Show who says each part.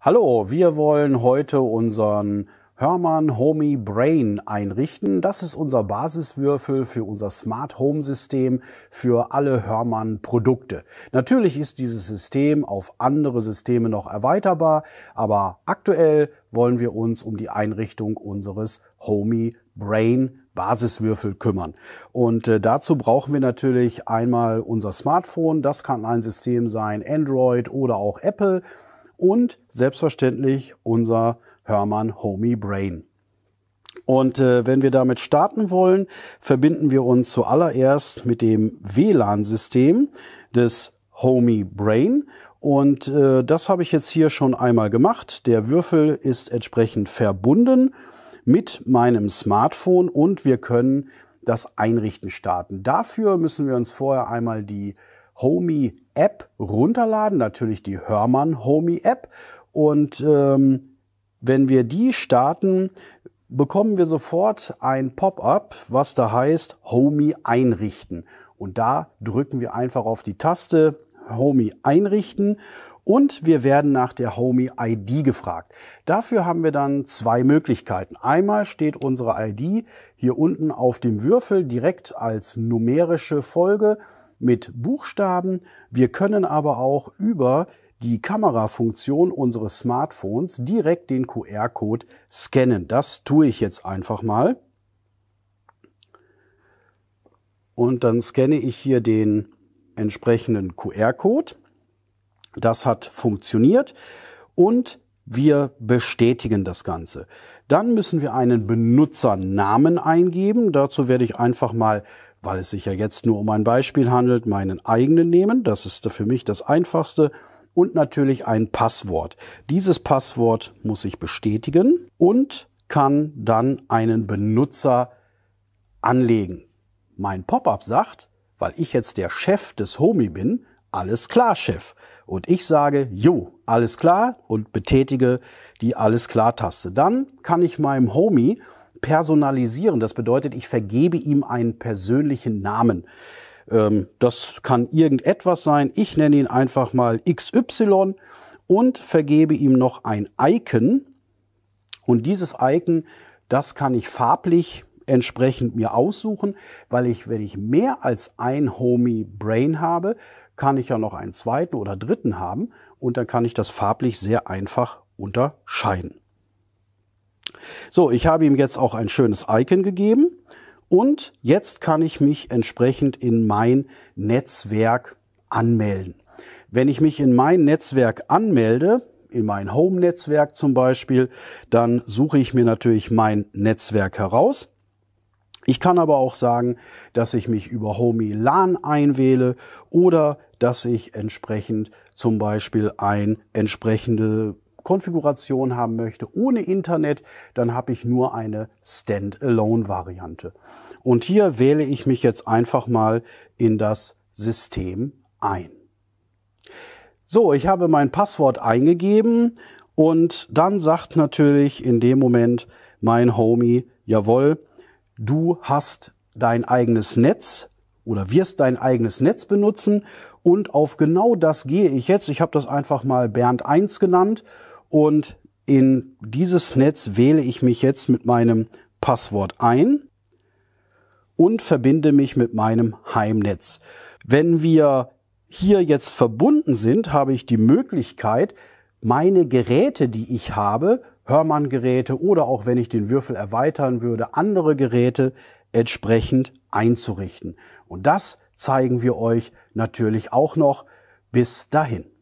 Speaker 1: Hallo, wir wollen heute unseren Hermann Homey Brain einrichten. Das ist unser Basiswürfel für unser Smart Home System für alle Hermann Produkte. Natürlich ist dieses System auf andere Systeme noch erweiterbar, aber aktuell wollen wir uns um die Einrichtung unseres Homey Brain Basiswürfel kümmern. Und äh, dazu brauchen wir natürlich einmal unser Smartphone. Das kann ein System sein, Android oder auch Apple und selbstverständlich unser Hörmann Homie Brain. Und äh, wenn wir damit starten wollen, verbinden wir uns zuallererst mit dem WLAN-System des Homie Brain. Und äh, das habe ich jetzt hier schon einmal gemacht. Der Würfel ist entsprechend verbunden mit meinem Smartphone und wir können das Einrichten starten. Dafür müssen wir uns vorher einmal die Homey App runterladen, natürlich die Hörmann Homey App. Und ähm, wenn wir die starten, bekommen wir sofort ein Pop-up, was da heißt Homey einrichten. Und da drücken wir einfach auf die Taste Homey einrichten und wir werden nach der Homey ID gefragt. Dafür haben wir dann zwei Möglichkeiten. Einmal steht unsere ID hier unten auf dem Würfel direkt als numerische Folge mit Buchstaben. Wir können aber auch über die Kamerafunktion unseres Smartphones direkt den QR-Code scannen. Das tue ich jetzt einfach mal. Und dann scanne ich hier den entsprechenden QR-Code. Das hat funktioniert und wir bestätigen das Ganze. Dann müssen wir einen Benutzernamen eingeben. Dazu werde ich einfach mal weil es sich ja jetzt nur um ein Beispiel handelt, meinen eigenen nehmen. Das ist für mich das Einfachste. Und natürlich ein Passwort. Dieses Passwort muss ich bestätigen und kann dann einen Benutzer anlegen. Mein Pop-up sagt, weil ich jetzt der Chef des Homie bin, alles klar, Chef. Und ich sage, jo, alles klar und betätige die Alles klar Taste. Dann kann ich meinem Homie personalisieren. Das bedeutet, ich vergebe ihm einen persönlichen Namen. Ähm, das kann irgendetwas sein. Ich nenne ihn einfach mal XY und vergebe ihm noch ein Icon. Und dieses Icon, das kann ich farblich entsprechend mir aussuchen, weil ich, wenn ich mehr als ein Homie Brain habe, kann ich ja noch einen zweiten oder dritten haben und dann kann ich das farblich sehr einfach unterscheiden. So, ich habe ihm jetzt auch ein schönes Icon gegeben und jetzt kann ich mich entsprechend in mein Netzwerk anmelden. Wenn ich mich in mein Netzwerk anmelde, in mein Home-Netzwerk zum Beispiel, dann suche ich mir natürlich mein Netzwerk heraus. Ich kann aber auch sagen, dass ich mich über Homey LAN einwähle oder dass ich entsprechend zum Beispiel ein entsprechende Konfiguration haben möchte, ohne Internet, dann habe ich nur eine Standalone-Variante. Und hier wähle ich mich jetzt einfach mal in das System ein. So, ich habe mein Passwort eingegeben und dann sagt natürlich in dem Moment mein Homie, jawohl, du hast dein eigenes Netz oder wirst dein eigenes Netz benutzen und auf genau das gehe ich jetzt. Ich habe das einfach mal Bernd 1 genannt und in dieses Netz wähle ich mich jetzt mit meinem Passwort ein und verbinde mich mit meinem Heimnetz. Wenn wir hier jetzt verbunden sind, habe ich die Möglichkeit, meine Geräte, die ich habe, Hörmann-Geräte oder auch wenn ich den Würfel erweitern würde, andere Geräte entsprechend einzurichten. Und das zeigen wir euch natürlich auch noch bis dahin.